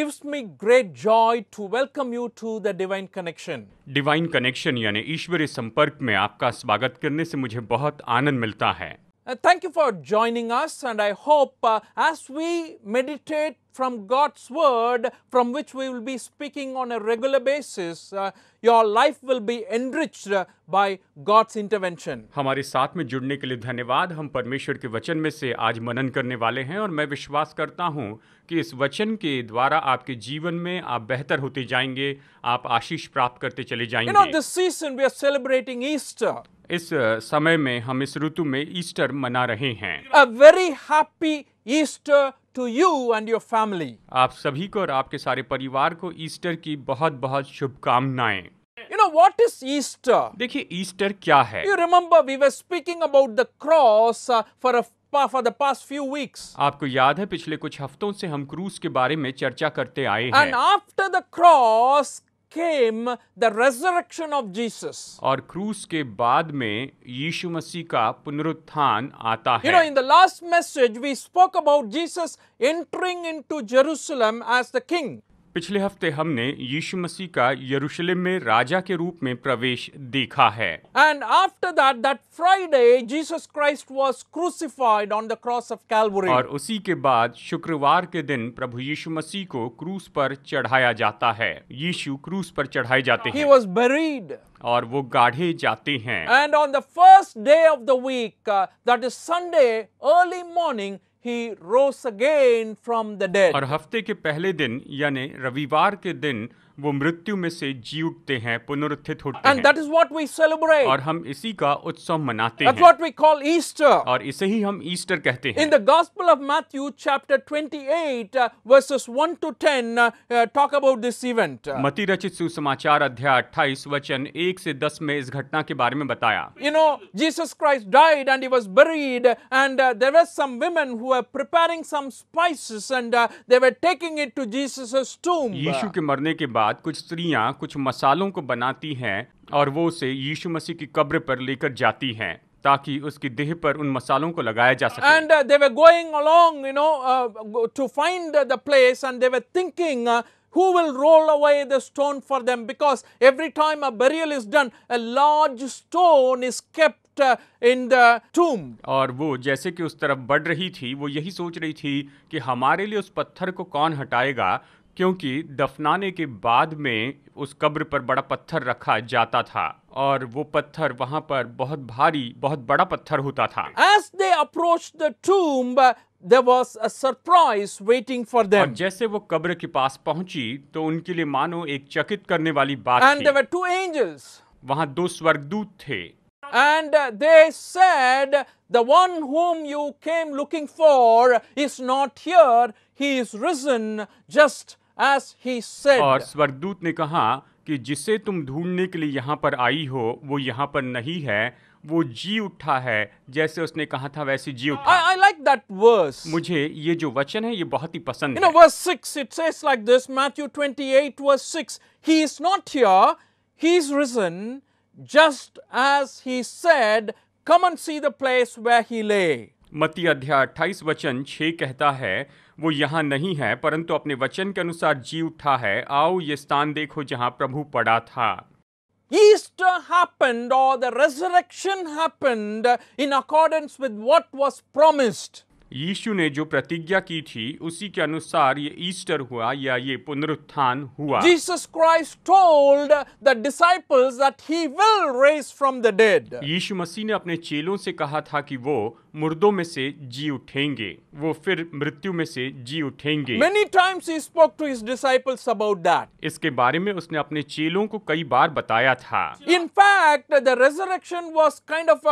gives me great joy to welcome you to the Divine Connection. Divine Connection यानी ईश्वरीय संपर्क में आपका स्वागत करने से मुझे बहुत आनंद मिलता है thank you for joining us and I hope uh, as we meditate from God's word from which we will be speaking on a regular basis uh, your life will be enriched uh, by God's intervention हमारे साथ में जुड़ने के लिए धन्यवाद हम परमेश्वर के वचन में से आज मनन करने वाले हैं और मैं विश्वास करता हूं कि इस वचन के द्वारा आपके जीवन में आप बेहतर होते जाएंगे आप आशीष प्राप्त करते चले जाएंगे इस समय में हम इस ऋतु में ईस्टर मना रहे हैं a very happy Easter to you and your family आप सभी को और आपके सारे परिवार को ईस्टर की बहुत बहुत शुभकामनाएं you know what is Easter देखिए ईस्टर क्या है you remember we were speaking about the cross for a for the past few weeks. आपको याद है पिछले कुछ हफ्तों से हम क्रूस के बारे में चर्चा करते आए हैं. And after the cross came the resurrection of Jesus. और क्रूस के बाद में यीशु मसीह का पुनरुत्थान आता है. You know, in the last message we spoke about Jesus entering into Jerusalem as the king. पिछले हफ्ते हमने यीशु मसीह का यरूशलेम में राजा के रूप में प्रवेश देखा है and after that that Friday Jesus Christ was crucified on the cross of Calvary और उसी के बाद शुक्रवार के दिन प्रभु यीशु मसीह को क्रूस पर चढ़ाया जाता है यीशु क्रूस पर चढ़ाए जाते हैं ही वाज बरीड और वो गाढ़े जाते हैं and on the first day of the week that is Sunday early morning he rose again from the dead. और हफ्ते के पहले दिन यानी रविवार के दिन वो मृत्यु में से जी उठते हैं पुनरुत्थित होते And हैं that is what we और हम इसी का उत्सव मनाते हैं what we call Easter. और इसे ही हम ईस्टर कहते हैं in the gospel of Matthew chapter 28 verses 1 to 10 talk about this event मती रचित सुसमाचार अध्याय 28 वचन 1 से 10 में इस घटना के बारे में बताया you know Jesus Christ died and he was buried and there was some women who were preparing some spices and they were taking it to Jesus tomb यीशु के मरने के बाद बाद कुछ स्त्रियां कुछ मसालों को बनाती हैं और वो उसे यीशु मसीह की कब्र पर लेकर जाती हैं ताकि उसकी देह पर उन मसालों को लगाया जा सके and they were going along you know to find the place and they were thinking who will roll away the stone for them because every time a burial is done a large stone is kept in the tomb और वो जैसे कि उस तरफ बढ़ रही थी वो यही सोच रही थी कि हमारे लिए उस पत्थर को कौन हटाएगा क्योंकि दफनाने के बाद में उस कब्र पर बड़ा पत्थर रखा जाता था और वो पत्थर वहां पर बहुत भारी बहुत बड़ा पत्थर होता था as they approach the tomb There was a surprise waiting for them. और जैसे वो कब्र के पास पहुंची तो उनके लिए मानो एक चकित करने वाली बात And थी। there were two वहां दो स्वर्गदूत थे and they said, the one whom you came looking for is not here. He is risen just as he said और स्वर्गदूत ने कहा कि जिसे तुम ढूंढने के लिए यहाँ पर आई हो वो यहाँ पर नहीं है वो जी उठा है जैसे उसने कहा था वैसे जी उठा आई लाइक दैट वर्स मुझे ये जो वचन है ये बहुत ही पसंद you know, है verse 6 28 6 he is not here he is risen है वो यहाँ नहीं है परंतु अपने वचन के अनुसार जी उठा है आओ ये स्थान देखो जहाँ प्रभु पड़ा था Easter happened or the resurrection happened in accordance with what was promised. यीशु ने जो प्रतिज्ञा की थी उसी के अनुसार ये ईस्टर हुआ या ये पुनरुत्थान हुआ Jesus Christ told the disciples that he will raise from the dead यीशु मसीह ने अपने चेलों से कहा था कि वो मुर्दों में से जी उठेंगे वो फिर मृत्यु में से जी उठेंगे many times he spoke to his disciples about that इसके बारे में उसने अपने चेलों को कई बार बताया था in fact the resurrection was kind of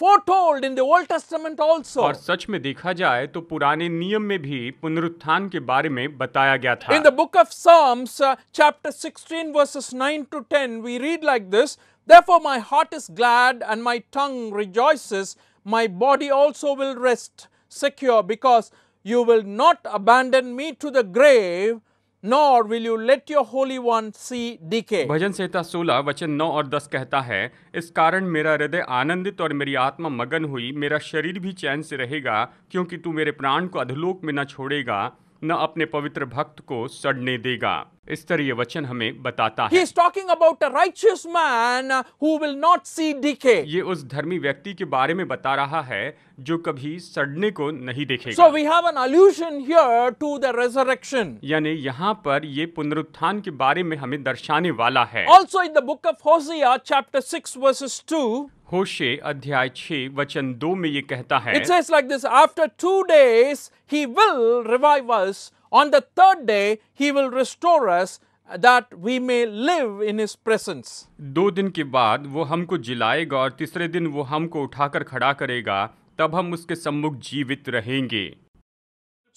foretold in the Old Testament also और सच में देखा जाए तो पुराने नियम में भी पुनरुत्थान के बारे में बताया गया था in the book of Psalms chapter 16 verses 9 to 10 we read like this Therefore my heart is glad and my tongue rejoices my body also will rest secure because you will not abandon me to the grave nor will you let your holy one see decay भजन संहिता 16 वचन 9 और 10 कहता है इस कारण मेरा हृदय आनंदित और मेरी आत्मा मगन हुई मेरा शरीर भी चैन से रहेगा क्योंकि तू मेरे प्राण को अधोलोक में न छोड़ेगा न अपने पवित्र भक्त को सड़ने देगा इस तरह ये वचन हमें बताता है He is talking about a righteous man who will not see decay. ये उस धर्मी व्यक्ति के बारे में बता रहा है जो कभी सड़ने को नहीं देखेगा So we have an allusion here to the resurrection. यानी यहाँ पर ये पुनरुत्थान के बारे में हमें दर्शाने वाला है Also in the book of Hosea chapter six verses two होशे अध्याय छ वचन दो में ये कहता है it's says like this after two days he will revive us on the third day he will restore us that we may live in his presence. दो दिन के बाद वो हमको जिलाएगा और तीसरे दिन वो हमको उठाकर खड़ा करेगा तब हम उसके सम्मुख जीवित रहेंगे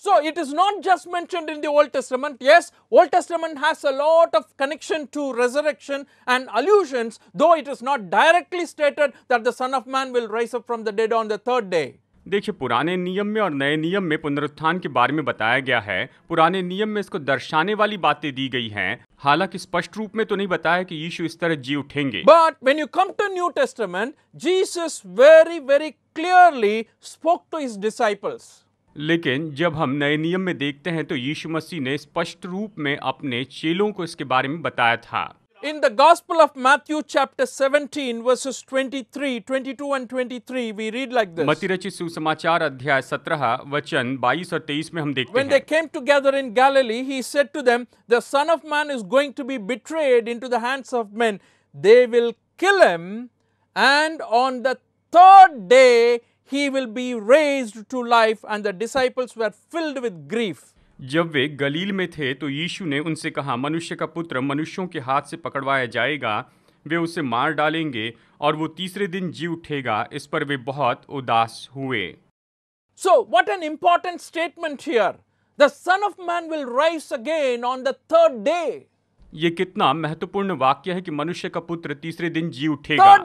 So it is not just mentioned in the Old Testament. Yes, Old Testament has a lot of connection to resurrection and allusions, though it is not directly stated that the Son of Man will rise up from the dead on the third day. देखिए पुराने नियम में और नए नियम में पुनरुत्थान के बारे में बताया गया है पुराने नियम में इसको दर्शाने वाली बातें दी गई हैं हालांकि स्पष्ट रूप में तो नहीं बताया कि यीशु इस तरह जी उठेंगे but when you come to New Testament Jesus very very clearly spoke to his disciples लेकिन जब हम नए नियम में देखते हैं तो यीशु मसीह ने स्पष्ट रूप में अपने चेलों को इसके बारे में बताया था in the gospel of Matthew chapter 17 verses 23 22 and 23 we read like this मतिरचि सुसमाचार अध्याय सत्रह वचन बाईस और तेईस में हम देखते हैं when they came together in Galilee he said to them the son of man is going to be betrayed into the hands of men they will kill him and on the third day he will be raised to life and the disciples were filled with grief. जब वे गलील में थे तो यीशु ने उनसे कहा मनुष्य का पुत्र मनुष्यों के हाथ से पकड़वाया जाएगा वे उसे मार डालेंगे और वो तीसरे दिन जी उठेगा इस पर वे बहुत उदास हुए so what an important statement here the son of man will rise again on the third day ये कितना महत्वपूर्ण वाक्य है कि मनुष्य का पुत्र तीसरे दिन जी उठेगा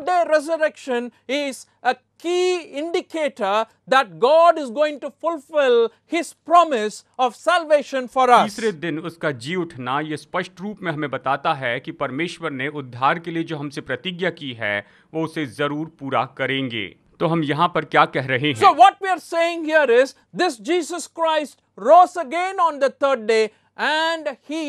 तीसरे दिन उसका जी उठना ये स्पष्ट रूप में हमें बताता है कि परमेश्वर ने उद्धार के लिए जो हमसे प्रतिज्ञा की है वो उसे जरूर पूरा करेंगे तो हम यहाँ पर क्या कह रहे हैं So what we are third day and he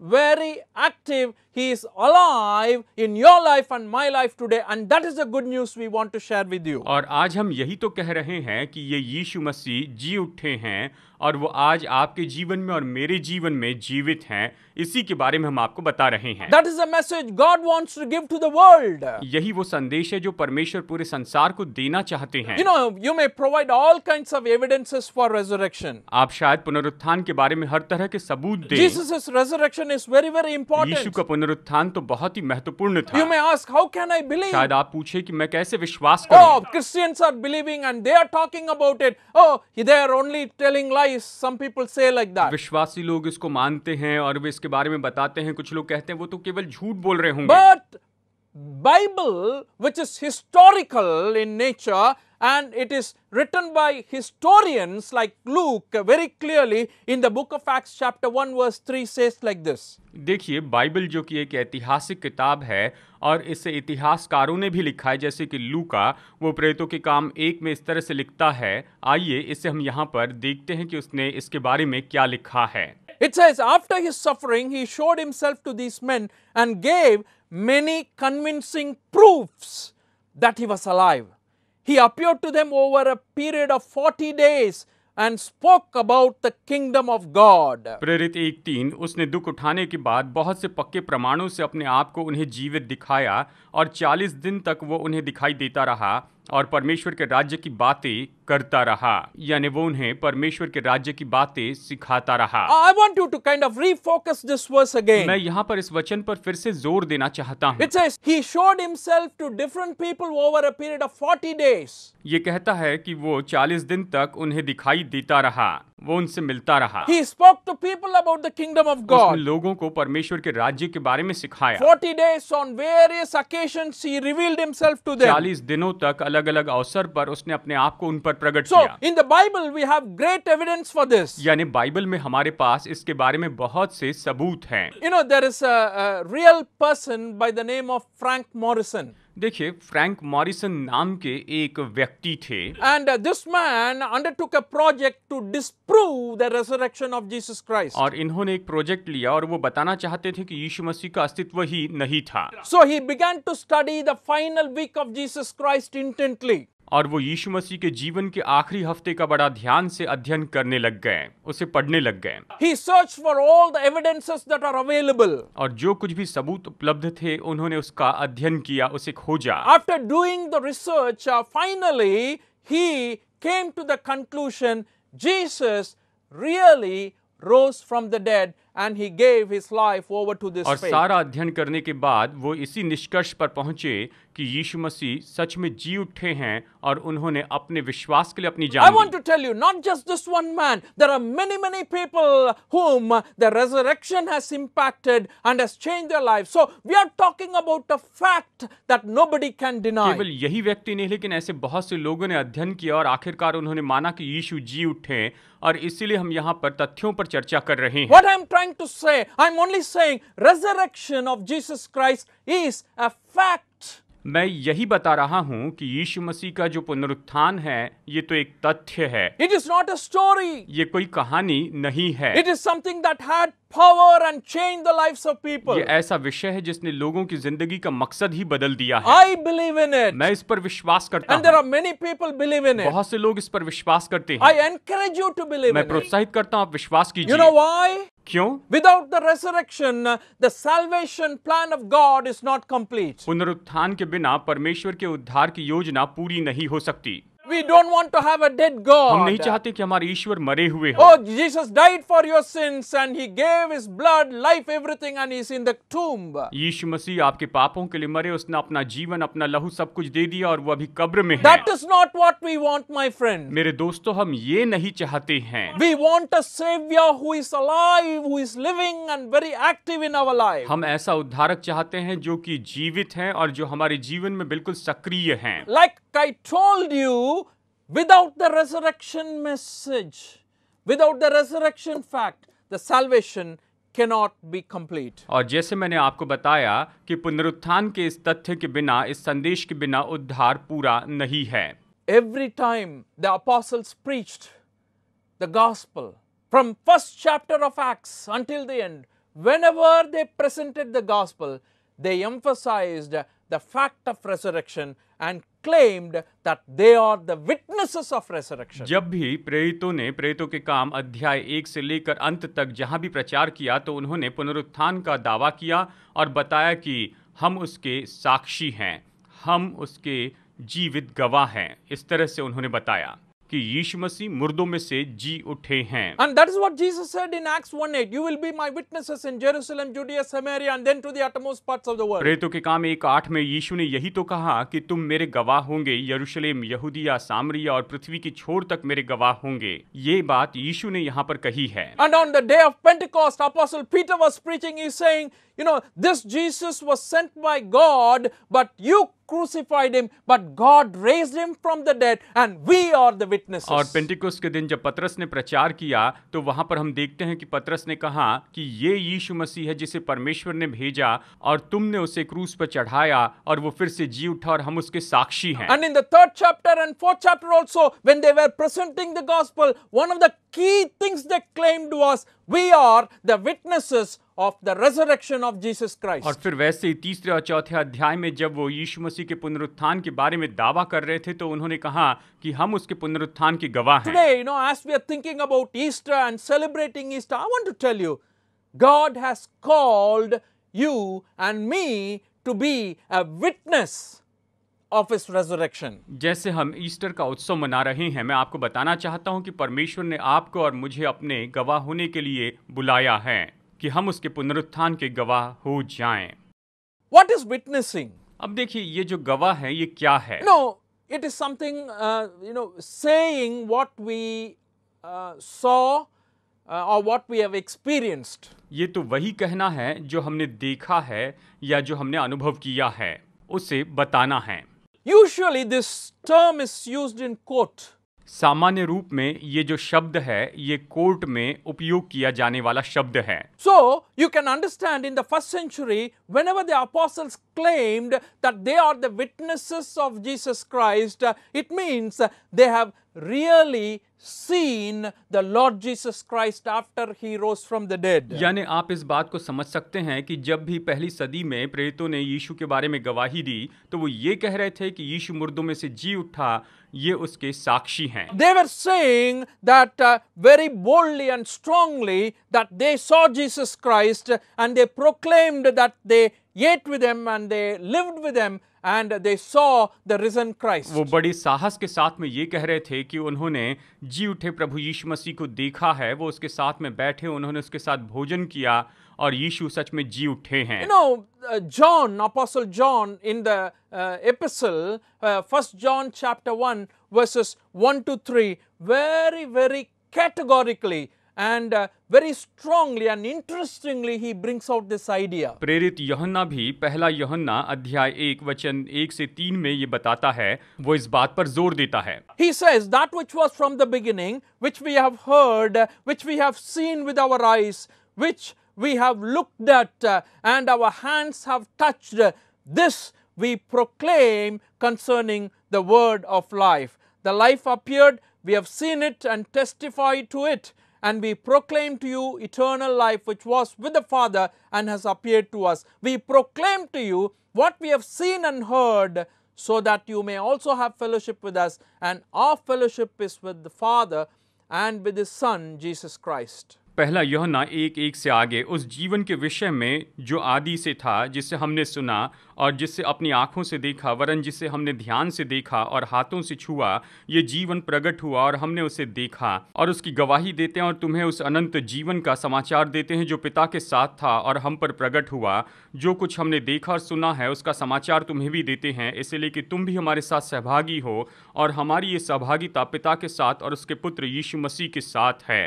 very active, he is alive in your life and my life today and that is the good news we want to share with you. और आज हम यही तो कह रहे हैं कि ये यीशु मसीह जी उठे हैं और वो आज आपके जीवन में और मेरे जीवन में जीवित हैं इसी के बारे में हम आपको बता रहे हैं that is message God wants to give to the world यही वो संदेश है जो परमेश्वर पूरे संसार को देना चाहते हैं you know you may provide all kinds of evidences for resurrection आप शायद पुनरुत्थान के बारे में हर तरह के सबूत दें Jesus resurrection is very very important यीशु का पुनरुत्थान तो बहुत ही महत्वपूर्ण था you may ask how can I believe शायद आप पूछे कि मैं कैसे विश्वास करूं Christians are believing and they are talking about it oh they are only telling like विश्वासी लोग इसको मानते हैं और वे इसके बारे में बताते हैं कुछ लोग कहते हैं वो तो केवल झूठ बोल रहे होंगे but Bible which is historical in nature and it is written by historians like Luke very clearly in the book of Acts chapter 1 verse 3 says like this. देखिए बाइबल जो कि एक ऐतिहासिक किताब है और इसे इतिहासकारों ने भी लिखा है जैसे कि लूका वो प्रेतों के काम एक में इस तरह से लिखता है आइए इसे हम यहाँ पर देखते हैं कि उसने इसके बारे में क्या लिखा है It says, after his suffering, he showed himself to these men and gave many convincing proofs that he was alive. He appeared to them over a period of 40 days and spoke about the kingdom of God. प्रेरित एक तीन उसने दुख उठाने के बाद बहुत से पक्के प्रमाणों से अपने आप को उन्हें जीवित दिखाया और 40 दिन तक वो उन्हें दिखाई देता रहा और परमेश्वर के राज्य की बातें करता रहा यानी वो उन्हें परमेश्वर के राज्य की बातें सिखाता रहा I want you to kind of refocus this verse again मैं यहाँ पर इस वचन पर फिर से जोर देना चाहता हूँ he showed himself to different people over a period of 40 days ये कहता है कि वो 40 दिन तक उन्हें दिखाई देता रहा वो उनसे मिलता रहा He spoke to people about the kingdom of God. उसने लोगों को परमेश्वर के राज्य के बारे में सिखाया 40 days on various occasions he revealed himself to them. दिनों तक अलग अलग अवसर पर उसने अपने आप को उन पर प्रकट किया in the Bible we have great evidence for this यानी बाइबल में हमारे पास इसके बारे में बहुत से सबूत हैं you know there is a real person by the name of Frank Morison देखिए फ्रैंक मॉरिसन नाम के एक व्यक्ति थे and this man undertook a project to disprove the resurrection of Jesus Christ और इन्होंने एक प्रोजेक्ट लिया और वो बताना चाहते थे कि यीशु मसीह का अस्तित्व ही नहीं था so he began to study the final week of Jesus Christ intently और वो यीशु मसीह के जीवन के आखिरी हफ्ते का बड़ा ध्यान से अध्ययन करने लग गए उसे पढ़ने लग गए He searched for all the evidences that are available. और जो कुछ भी सबूत उपलब्ध थे उन्होंने उसका अध्ययन किया उसे खोजा After doing the research, uh, finally he came to the conclusion Jesus really rose from the dead and he gave his life over to this और सारा अध्ययन करने के बाद वो इसी निष्कर्ष पर पहुंचे कि यीशु मसीह सच में जी उठे हैं और उन्होंने अपने विश्वास के लिए अपनी जान I want to tell you not just this one man there are many many people whom the resurrection has impacted and has changed their lives so we are talking about a fact that nobody can deny केवल यही व्यक्ति नहीं लेकिन ऐसे बहुत से लोगों ने अध्ययन किया और आखिरकार उन्होंने माना कि यीशु जी उठे और इसीलिए हम यहाँ पर तथ्यों पर चर्चा कर रहे हैं What I am trying trying to say. I'm only saying resurrection of Jesus Christ is a fact. मैं यही बता रहा हूँ कि यीशु मसीह का जो पुनरुत्थान है ये तो एक तथ्य है it is not a story ये कोई कहानी नहीं है it is something that had power and change the life of people ये ऐसा विषय है जिसने लोगों की जिंदगी का मकसद ही बदल दिया है आई बिलीव इन इट मैं इस पर विश्वास करता हूं there are many people believe in it बहुत से लोग इस पर विश्वास करते हैं I encourage you to believe मैं प्रोत्साहित करता हूँ आप विश्वास कीजिए यू नो व्हाई क्यों without the resurrection the salvation plan of God is not complete पुनरुत्थान के बिना परमेश्वर के उद्धार की योजना पूरी नहीं हो सकती We don't want to have a dead God. हम नहीं चाहते कि हमारे ईश्वर मरे हुए हो. Oh, Jesus died for your sins and he gave his blood, life, everything and he's in the tomb. यीशु मसीह आपके पापों के लिए मरे, उसने अपना जीवन, अपना लहू सब कुछ दे दिया और वो अभी कब्र में है. That is not what we want, my friend. मेरे दोस्तों, हम ये नहीं चाहते हैं. We want a savior who is alive, who is living and very active in our life. हम ऐसा उद्धारक चाहते हैं जो कि जीवित हैं और जो हमारे जीवन में बिल्कुल सक्रिय हैं. Like I told you Without the resurrection message, without the resurrection fact, the salvation cannot be complete. और जैसे मैंने आपको बताया कि पुनरुत्थान के इस तथ्य के बिना इस संदेश के बिना उद्धार पूरा नहीं है Every time the apostles preached the gospel from first chapter of Acts until the end, whenever they presented the gospel, they emphasized the fact of resurrection and claimed that they are the witnesses of resurrection. जब भी प्रेरितों ने प्रेरितों के काम अध्याय एक से लेकर अंत तक जहां भी प्रचार किया तो उन्होंने पुनरुत्थान का दावा किया और बताया कि हम उसके साक्षी हैं हम उसके जीवित गवाह हैं इस तरह से उन्होंने बताया कि यीशु मसीह मुर्दों में से जी उठे हैं and that is what Jesus said in Acts 1:8 you will be my witnesses in Jerusalem Judea Samaria and then to the utmost parts of the world प्रेरितों के काम 1:8 में यीशु ने यही तो कहा कि तुम मेरे गवाह होंगे यरूशलेम यहूदिया सामरिया और पृथ्वी की छोर तक मेरे गवाह होंगे ये बात यीशु ने यहां पर कही है and on the day of Pentecost apostle Peter was preaching he saying you know this Jesus was sent by God but you crucified him, but God raised him from the dead, and we are the witnesses. और Pentecost के दिन जब पतरस ने प्रचार किया तो वहां पर हम देखते हैं कि पतरस ने कहा कि ये यीशु मसीह है जिसे परमेश्वर ने भेजा और तुमने उसे क्रूस पर चढ़ाया और वो फिर से जी उठा और हम उसके साक्षी हैं and in the third chapter and fourth chapter also when they were presenting the gospel one of the key things they claimed was we are the witnesses of the resurrection of Jesus Christ और फिर वैसे ही तीसरे और चौथे अध्याय में जब वो यीशु मसीह के पुनरुत्थान के बारे में दावा कर रहे थे तो उन्होंने कहा कि हम उसके पुनरुत्थान की गवाह हैं today you know as we are thinking about Easter and celebrating Easter I want to tell you God has called you and me to be a witness of इस रेजोरेक्शन जैसे हम ईस्टर का उत्सव मना रहे हैं मैं आपको बताना चाहता हूं कि परमेश्वर ने आपको और मुझे अपने गवाह होने के लिए बुलाया है कि हम उसके पुनरुत्थान के गवाह हो जाए वॉट इज विटनेसिंग अब देखिए ये जो गवाह है ये क्या है no it is something you know saying what we saw और व्हाट वी हैव एक्सपीरियंस्ड ये तो वही कहना है जो हमने देखा है या जो हमने अनुभव किया है उसे बताना है usually this term is use in court सामान्य रूप में ये जो शब्द है ये कोर्ट में उपयोग किया जाने वाला शब्द है so you can understand in the first century whenever thus claimed that they are the witnesses of Jesus Christ it means they have really seen the Lord Jesus Christ after he rose from the dead. यानी आप इस बात को समझ सकते हैं कि जब भी पहली सदी में प्रेरितों ने यीशु के बारे में गवाही दी तो वो ये कह रहे थे कि यीशु मुर्दों में से जी उठा ये उसके साक्षी हैं They were saying that uh, very boldly and strongly that they saw Jesus Christ and they proclaimed that they ate with them and they lived with them and they saw the risen Christ. वो बड़ी साहस के साथ में ये कह रहे थे कि उन्होंने जी उठे प्रभु यीशु मसीह को देखा है वो उसके साथ में बैठे उन्होंने उसके साथ भोजन किया और यीशु सच में जी उठे हैं you know John apostle John in the epistle first John chapter 1 verses 1 to 3 very very categorically and uh, very strongly and interestingly he brings out this idea प्रेरित यहन्ना भी पहला यहन्ना अध्याय एक वचन एक से तीन में ये बताता है वो इस बात पर जोर देता है he says that which was from the beginning which we have heard which we have seen with our eyes which we have looked at uh, and our hands have touched this we proclaim concerning the word of life the life appeared we have seen it and testified to it and we proclaim to you eternal life which was with the Father and has appeared to us. We proclaim to you what we have seen and heard so that you may also have fellowship with us and our fellowship is with the Father and with His Son Jesus Christ. पहला यह ना एक एक से आगे उस जीवन के विषय में जो आदि से था जिसे हमने सुना और जिसे अपनी आँखों से देखा वरन जिसे हमने ध्यान से देखा और हाथों से छुआ ये जीवन प्रकट हुआ और हमने उसे देखा और उसकी गवाही देते हैं और तुम्हें उस अनंत जीवन का समाचार देते हैं जो पिता के साथ था और हम पर प्रकट हुआ जो कुछ हमने देखा और सुना है उसका समाचार तुम्हें भी देते हैं इसलिए कि तुम भी हमारे साथ सहभागी हो और हमारी ये सहभागिता पिता के साथ और उसके पुत्र यीशु मसीह के साथ है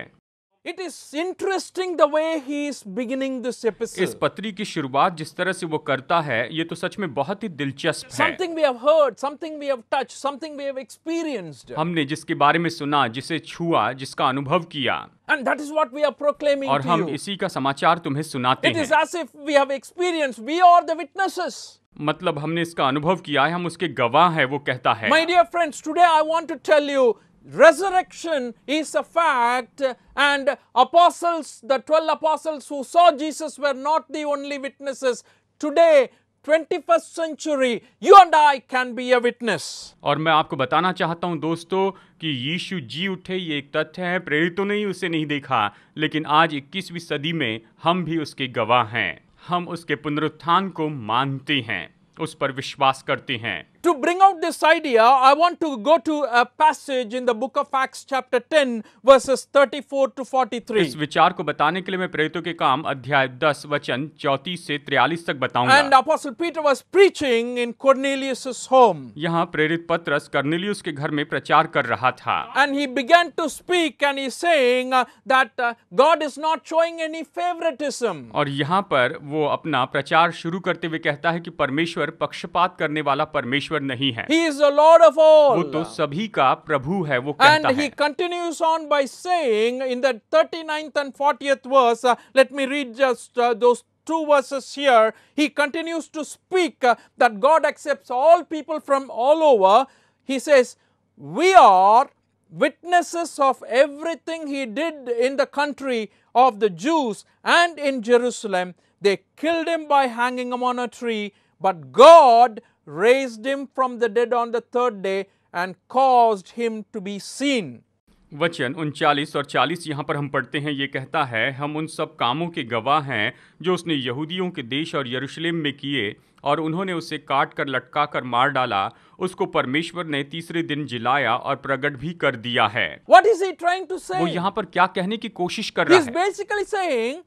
it is interesting the way he is beginning this episode इस पत्री की शुरुआत जिस तरह से वो करता है ये तो सच में बहुत ही दिलचस्प है something we have heard something we have touch something we have experienced हमने जिसके बारे में सुना जिसे छुआ जिसका अनुभव किया and that is what we are proclaiming और हम इसी का समाचार तुम्हें सुनाते हैं। It is as if we have experience we are the witnesses मतलब हमने इसका अनुभव किया है हम उसके गवाह है वो कहता है my dear friends today I want to tell you resurrection is a fact and apostles, the 12 apostles who saw Jesus were not the only witnesses. Today 21st century, you and I can be a witness. और मैं आपको बताना चाहता हूं दोस्तों कि यीशु जी उठे ये एक तथ्य है प्रेरितों ने ही उसे नहीं देखा लेकिन आज 21वीं सदी में हम भी उसके गवाह हैं हम उसके पुनरुत्थान को मानते हैं उस पर विश्वास करते हैं to bring out this idea, I want to go to a passage in the book of Acts chapter 10 verses 34 to 43. इस विचार को बताने के लिए मैं प्रेरितों के काम अध्याय 10 वचन 34 से 43 तक बताऊंगा। And apostle Peter was preaching in Cornelius's home. यहाँ प्रेरित पत्रस कर्नेलियस के घर में प्रचार कर रहा था। And he began to speak and he's saying that God is not showing any favoritism. और यहाँ पर वो अपना प्रचार शुरू करते हुए कहता है कि परमेश्वर पक्षपात करने वाला परमेश्वर ईश्वर नहीं है He is the Lord of all. वो तो सभी का प्रभु है वो कहता and है he continues on by saying in the 39th and 40th verse uh, let me read just uh, those two verses here he continues to speak uh, that god accepts all people from all over he says we are witnesses of everything he did in the country of the Jews and in Jerusalem. They killed him by hanging him on a tree, but God raised him from the dead on the third day and caused him to be seen. वचन उनचालीस और चालीस यहाँ पर हम पढ़ते हैं ये कहता है हम उन सब कामों के गवाह हैं जो उसने यहूदियों के देश और यरूशलेम में किए और उन्होंने उसे काट कर लटका कर मार डाला उसको परमेश्वर ने तीसरे दिन जिलाया और प्रकट भी कर दिया है वो यहाँ पर क्या कहने की कोशिश कर रहा है saying,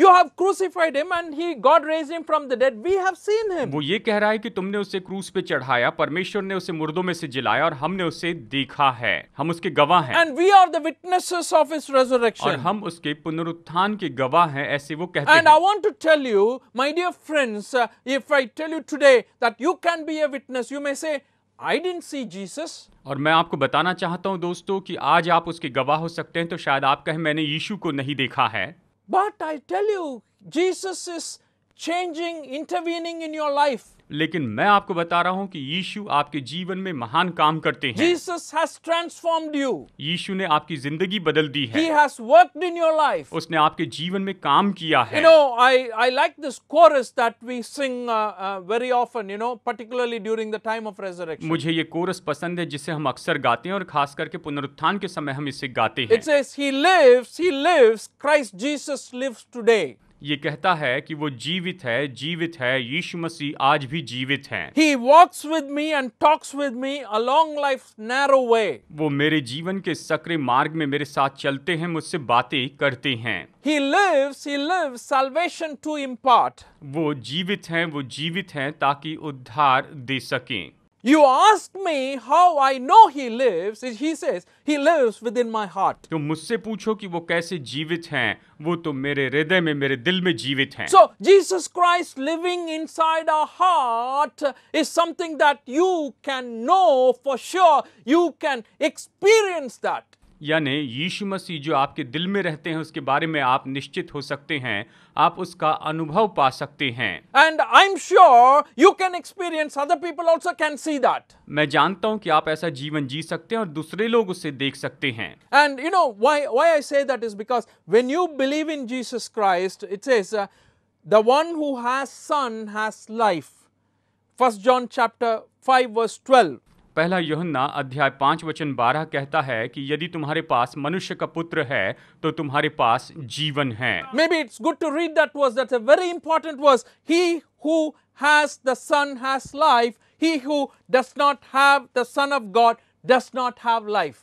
You have crucified him and he God raised him from the dead. We have seen him. वो ये कह रहा है कि तुमने उसे क्रूस पे चढ़ाया परमेश्वर ने उसे मुर्दों में से जिलाया और हमने उसे देखा है हम उसके गवाह हैं And we are the witnesses of his resurrection. और हम उसके पुनरुत्थान के गवाह हैं ऐसे वो कहते हैं And है. I want to tell you my dear friends if I tell you today that you can be a witness you may say I didn't see Jesus. और मैं आपको बताना चाहता हूं दोस्तों कि आज आप उसके गवाह हो सकते हैं तो शायद आप कहें मैंने यीशु को नहीं देखा है But I tell you, Jesus is changing, intervening in your life. लेकिन मैं आपको बता रहा हूं कि यीशु आपके जीवन में महान काम करते हैं Jesus has transformed you. यीशु ने आपकी जिंदगी बदल दी है He has worked in your life. उसने आपके जीवन में काम किया है You know, I I like this chorus that we sing uh, uh, very often, you know, particularly during the time of resurrection. मुझे ये कोरस पसंद है जिसे हम अक्सर गाते हैं और खास करके पुनरुत्थान के समय हम इसे गाते हैं It says he lives, he lives, Christ Jesus lives today. ये कहता है कि वो जीवित है जीवित है यीशु मसीह आज भी जीवित हैं he walks with me and talks with me along life narrow way वो मेरे जीवन के सक्रिय मार्ग में मेरे साथ चलते हैं मुझसे बातें करते हैं he lives he lives salvation to impart वो जीवित हैं वो जीवित हैं ताकि उद्धार दे सकें You asked me how I know he lives. He says he lives within my heart. तो मुझसे पूछो कि वो कैसे जीवित हैं? वो तो मेरे हृदय में, मेरे दिल में जीवित हैं. So Jesus Christ living inside our heart is something that you can know for sure. You can experience that. यानी यीशु मसीह जो आपके दिल में रहते हैं उसके बारे में आप निश्चित हो सकते हैं आप उसका अनुभव पा सकते हैं and I am sure you can experience other people also can see that मैं जानता हूं कि आप ऐसा जीवन जी सकते हैं और दूसरे लोग उसे देख सकते हैं and you know why why I say that is because when you believe in Jesus Christ it says the one who has son has life first John chapter 5 verse 12 पहला योहन्ना अध्याय पाँच वचन बारह कहता है कि यदि तुम्हारे पास मनुष्य का पुत्र है तो तुम्हारे पास जीवन है maybe it's good to read that verse that's a very important verse he who has the son has life he who does not have the son of God does not have life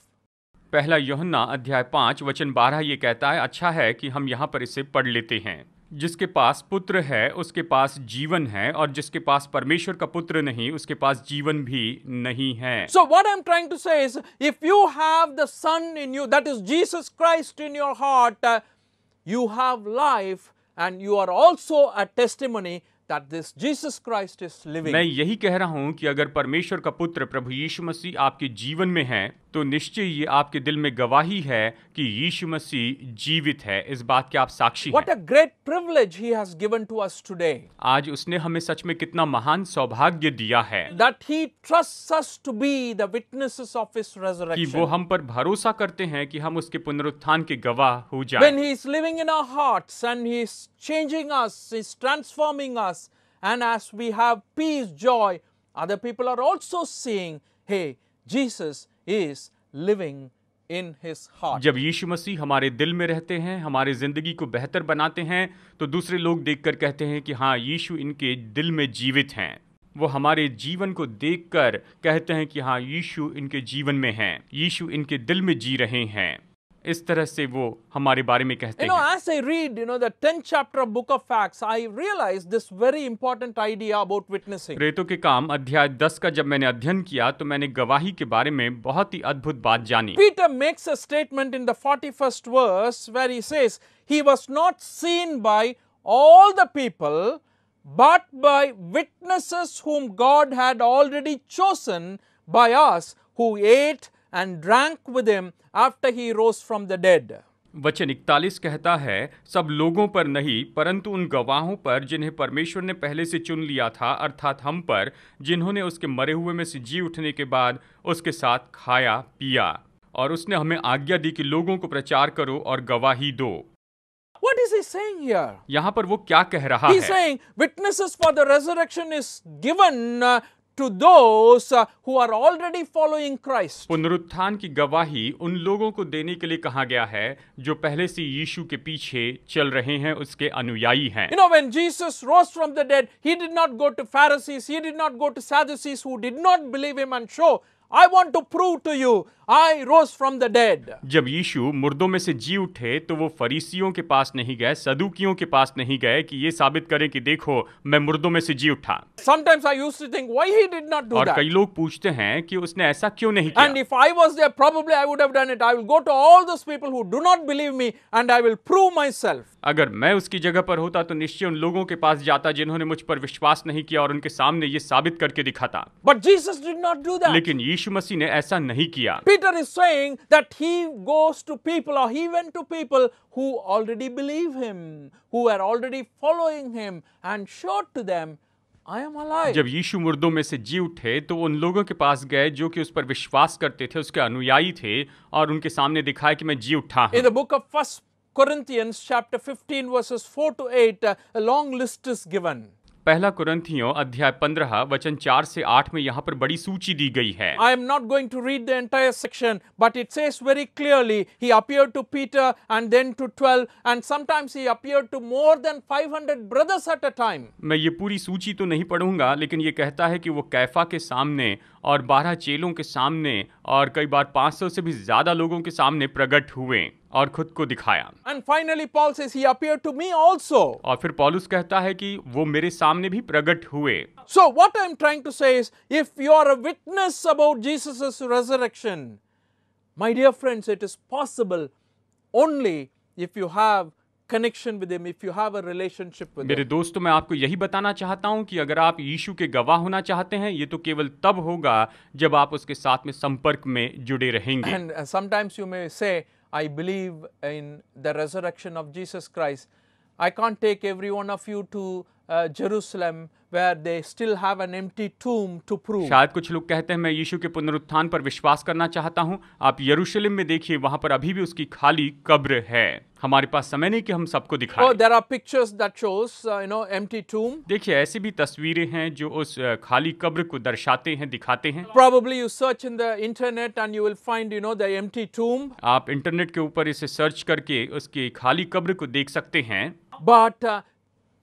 पहला योहन्ना अध्याय पाँच वचन बारह ये कहता है अच्छा है कि हम यहाँ पर इसे पढ़ लेते हैं जिसके पास पुत्र है उसके पास जीवन है और जिसके पास परमेश्वर का पुत्र नहीं उसके पास जीवन भी नहीं है so what I am trying to say if you have the son in you that is Jesus Christ in your heart you have life and you are also a testimony that this Jesus Christ is living. मैं यही कह रहा हूं कि अगर परमेश्वर का पुत्र प्रभु यीशु मसीह आपके जीवन में है तो निश्चय ये आपके दिल में गवाही है कि यीशु मसीह जीवित है इस बात के आप साक्षी What a great privilege he has given to us today. आज उसने हमें सच में कितना महान सौभाग्य दिया है That he trusts us to be the witnesses of his resurrection. कि वो हम पर भरोसा करते हैं कि हम उसके पुनरुत्थान के गवाह हो जाएं. When he is living in our hearts and he is changing us, he is transforming us, and as we have peace, joy, other people are also seeing, hey, Jesus is living in his heart. जब यीशु मसीह हमारे दिल में रहते हैं हमारे ज़िंदगी को बेहतर बनाते हैं तो दूसरे लोग देखकर कहते हैं कि हाँ यीशु इनके दिल में जीवित हैं वो हमारे जीवन को देखकर कहते हैं कि हाँ यीशु इनके जीवन में हैं यीशु इनके दिल में जी रहे हैं इस तरह से वो हमारे बारे में कहते हैं। नो रीड यू नो रेतो के काम अध्याय दस का जब मैंने अध्ययन किया तो मैंने गवाही के बारे में बहुत ही अद्भुत बात जानी Peter makes statement in the first verse very he says he was not seen by all the people but by witnesses whom God had already chosen by us who and drank with him after he rose from the dead. वचन 41 कहता है सब लोगों पर नहीं परंतु उन गवाहों पर जिन्हें परमेश्वर ने पहले से चुन लिया था अर्थात हम पर जिन्होंने उसके मरे हुए में से जी उठने के बाद उसके साथ खाया पिया और उसने हमें आज्ञा दी कि लोगों को प्रचार करो और गवाही दो What is he saying here? यहाँ पर वो क्या कह रहा He's है? Saying, witnesses for the resurrection is given uh, to those who are already following Christ. पुनरुत्थान की गवाही उन लोगों को देने के लिए कहा गया है जो पहले से यीशु के पीछे चल रहे हैं उसके अनुयायी हैं. You know when Jesus rose from the dead, he did not go to Pharisees, he did not go to Sadducees who did not believe him and show, I want to prove to you I rose from the dead. जब यीशु मुर्दों में से जी उठे तो वो फरीसियों के पास नहीं गए सदुकियों के पास नहीं गए कि ये साबित करें कि देखो मैं मुर्दों में से जी उठा Sometimes I used to think why he did not do और that. कई लोग पूछते हैं कि उसने ऐसा क्यों नहीं किया and if I was there probably I would have done it I will go to all those people who do not believe me and I will prove my अगर मैं उसकी जगह पर होता तो निश्चय उन लोगों के पास जाता जिन्होंने मुझ पर विश्वास नहीं किया और उनके सामने ये साबित करके दिखाता but Jesus did not do that लेकिन यीशु मसीह ने ऐसा नहीं किया Peter is saying that he goes to people or he went to people who already believe him, who are already following him and showed to them "I am alive." जब यीशु मुर्दों में से जी उठे तो वो उन लोगों के पास गए जो कि उस पर विश्वास करते थे उसके अनुयायी थे और उनके सामने दिखाया कि मैं जी उठा हूँ. In the book of First Corinthians chapter 15 verses 4 to 8 a long list is given पहला कुरंथियों अध्याय पंद्रह वचन चार से आठ में यहाँ पर बड़ी सूची दी गई है I am not going to read the entire section but it says very clearly he appear to Peter and then to twelve and sometimes he appear to more than 500 brothers at a time मैं ये पूरी सूची तो नहीं पढ़ूंगा लेकिन ये कहता है कि वो कैफा के सामने और बारह चेलों के सामने और कई बार 500 से भी ज्यादा लोगों के सामने प्रकट हुए और खुद को दिखाया and finally Paul says he appear to me also और फिर पॉलुस कहता है कि वो मेरे सामने भी प्रकट हुए so what I am trying to say is if you are a witness about Jesus resurrection my dear friends it is possible only if you have connection with him if you have a relationship with मेरे दोस्तों मैं आपको यही बताना चाहता हूं कि अगर आप यीशु के गवाह होना चाहते हैं ये तो केवल तब होगा जब आप उसके साथ में संपर्क में जुड़े रहेंगे एंड समटाइम्स यू मे से I believe in the resurrection of Jesus Christ. I can't take every one of you to शायद कुछ लोग कहते हैं मैं यीशु के पुनरुत्थान पर विश्वास करना चाहता हूं आप यरूशलेम में देखिए वहां पर अभी भी उसकी खाली कब्र है हमारे पास समय नहीं कि हम सबको दिखाएं देखिए ऐसी भी तस्वीरें हैं जो उस uh, खाली कब्र को दर्शाते हैं दिखाते हैं probably you search in the internet and you will find you know the empty tomb आप इंटरनेट के ऊपर इसे सर्च करके उसकी खाली कब्र को देख सकते हैं but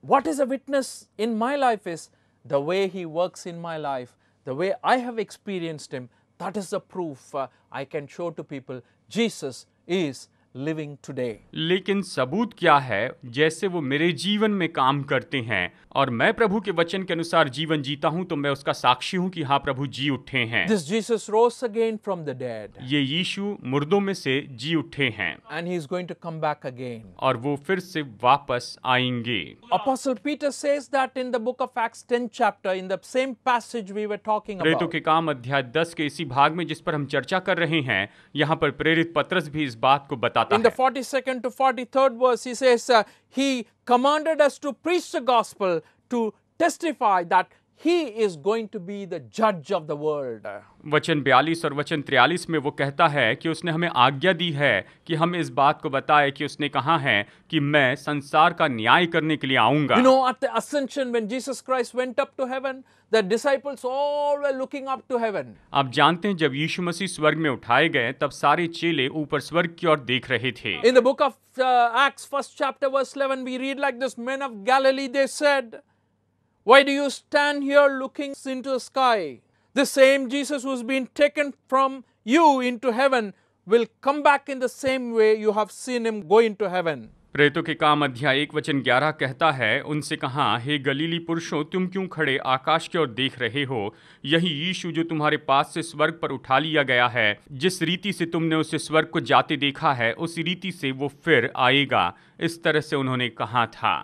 what is a witness in my life is the way he works in my life, the way I have experienced him, that is the proof uh, I can show to people Jesus is living today लेकिन सबूत क्या है जैसे वो मेरे जीवन में काम करते हैं और मैं प्रभु के वचन के अनुसार जीवन जीता हूं तो मैं उसका साक्षी हूं कि हाँ प्रभु जी उठे हैं this Jesus rose again from the dead ये यीशु मुर्दों में से जी उठे हैं and he is going to come back again और वो फिर से वापस आएंगे apostle Peter says that in the book of Acts 10 chapter in the same passage we were talking about प्रेरितों के काम अध्याय 10 के इसी भाग में जिस पर हम चर्चा कर रहे हैं यहां पर प्रेरित पत्रस भी इस बात को बता बताता In the 42nd to 43rd verse, he says, uh, he commanded us to preach the gospel, to testify that he is going to be the जज ऑफ द वर्ल्ड वचन 42 और वचन त्रियालीस में वो कहता है कि उसने हमें आज्ञा दी है कि हम इस बात को बताएं कि उसने कहा है कि मैं संसार का न्याय करने के लिए आऊंगा यू नो लुकिंग अप आप जानते हैं जब यीशु मसीह स्वर्ग में उठाए गए तब सारे चेले ऊपर स्वर्ग की ओर देख रहे थे in the book of Acts first chapter verse 11 we read like this men of Galilee they said Why do you stand here looking into the sky? The same Jesus who has been taken from you into heaven will come back in the same way you have seen him go into heaven. प्रेतों के काम अध्याय एक वचन ग्यारह कहता है उनसे कहा हे गलीली पुरुषों तुम क्यों खड़े आकाश की ओर देख रहे हो यही यीशु जो तुम्हारे पास से स्वर्ग पर उठा लिया गया है जिस रीति से तुमने उसे स्वर्ग को जाते देखा है उसी रीति से वो फिर आएगा इस तरह से उन्होंने कहा था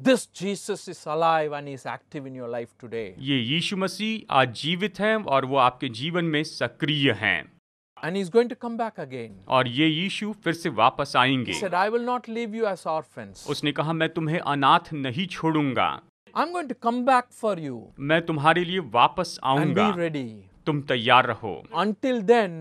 This Jesus is alive and is active in your life today. ये यीशु मसीह आज जीवित हैं और वो आपके जीवन में सक्रिय हैं. And he's going to come back again. और ये यीशु फिर से वापस आएंगे. He said, I will not leave you as orphans. उसने कहा मैं तुम्हें अनाथ नहीं छोड़ूंगा. I'm going to come back for you. मैं तुम्हारे लिए वापस आऊंगा. And be ready. तुम तैयार रहो. Until then,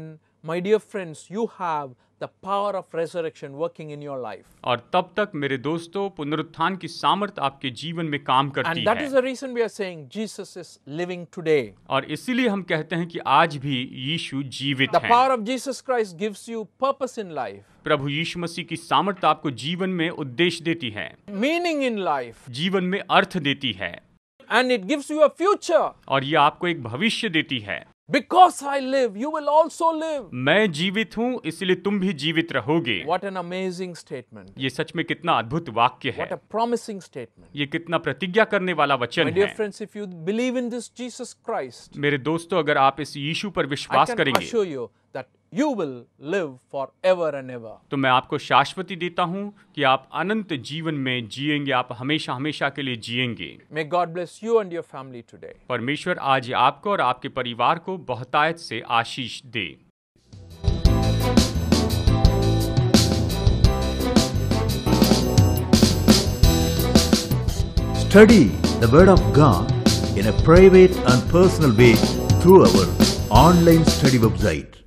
my dear friends, you have the power of resurrection working in your life. और तब तक मेरे दोस्तों पुनरुत्थान की सामर्थ आपके जीवन में काम करती And that है. is the reason we are saying Jesus is living today. और इसीलिए हम कहते हैं कि आज भी यीशु जीवित the हैं. The power of Jesus Christ gives you purpose in life. प्रभु यीशु मसीह की सामर्थ आपको जीवन में उद्देश्य देती है. Meaning in life. जीवन में अर्थ देती है. And it gives you a future. और ये आपको एक भविष्य देती है. Because I live you will also live मैं जीवित हूँ इसलिए तुम भी जीवित रहोगे वॉट एन अमेजिंग स्टेटमेंट ये सच में कितना अद्भुत वाक्य है प्रॉमिसिंग स्टेटमेंट ये कितना प्रतिज्ञा करने वाला वचन है friends, if you believe in this मेरे दोस्तों अगर आप इस यीशु पर विश्वास करेंगे that you will live forever and ever तो मैं आपको शाश्वती देता हूँ कि आप अनंत जीवन में जिएंगे आप हमेशा हमेशा के लिए जिएंगे may God bless you and your family today परमेश्वर आज आपको और आपके परिवार को बहुतायत से आशीष दे Study the Word of God in a private and personal way through our online study website.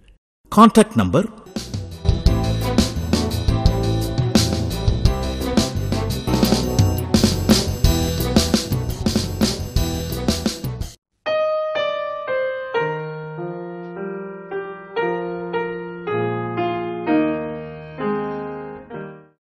Contact number